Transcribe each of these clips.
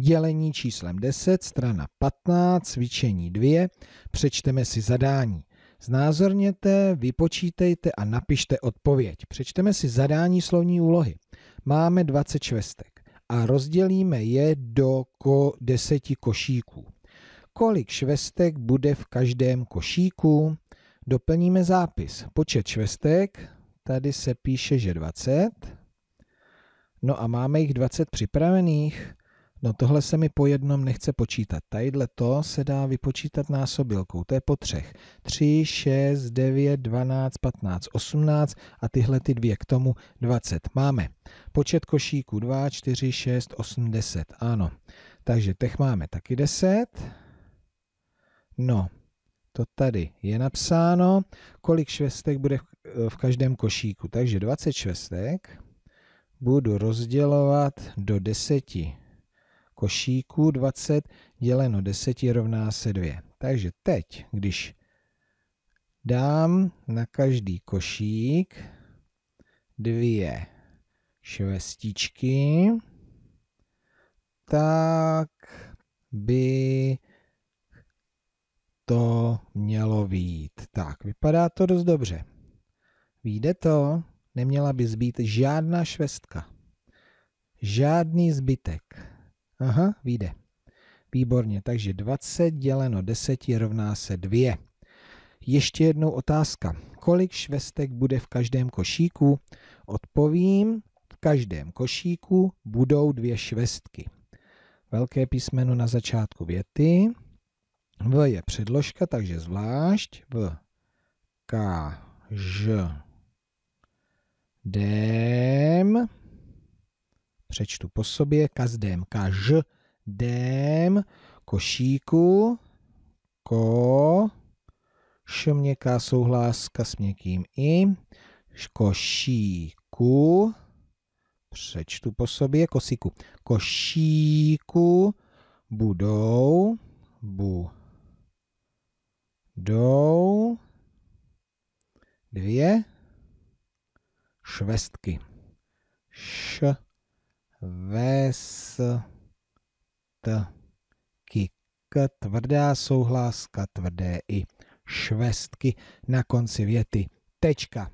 dělení číslem 10, strana 15, cvičení 2, přečteme si zadání. Znázorněte, vypočítejte a napište odpověď. Přečteme si zadání slovní úlohy. Máme 20 švestek a rozdělíme je do ko 10 košíků. Kolik švestek bude v každém košíku? Doplníme zápis. Počet švestek, tady se píše, že 20. No a máme jich 20 připravených. No tohle se mi po jednom nechce počítat. Tadyhle to se dá vypočítat násobilkou, to je po třech. 3, 6, 9, 12, 15, 18 a tyhle ty dvě k tomu 20. Máme počet košíků 2, 4, 6, 8, 10. Ano, takže těch máme taky 10. No, to tady je napsáno, kolik švestek bude v eh, každém košíku. Takže 20 švestek budu rozdělovat do 10 košíku 20 děleno 10 rovná se 2. Takže teď, když dám na každý košík dvě švestičky, tak by to mělo být. Tak, vypadá to dost dobře. Víde to, neměla by zbýt žádná švestka. Žádný zbytek. Aha, vyjde. Výborně, takže 20 děleno 10 rovná se 2. Ještě jednou otázka. Kolik švestek bude v každém košíku? Odpovím, v každém košíku budou dvě švestky. Velké písmeno na začátku věty. V je předložka, takže zvlášť. V, K, Ž, m přečtu po sobě, kazdém, kaž, dém, košíku, ko, šměká souhláska s měkkým i, košíku, přečtu po sobě, kosíku, košíku, budou, bu, dou, dvě, švestky, š, ves, t, ky, k, tvrdá souhláska, tvrdé i, švestky na konci věty. Tečka.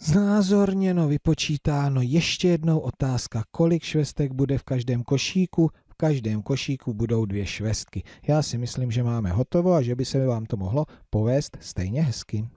Znázorněno, vypočítáno, ještě jednou otázka, kolik švestek bude v každém košíku, v každém košíku budou dvě švestky. Já si myslím, že máme hotovo a že by se vám to mohlo povést stejně hezky.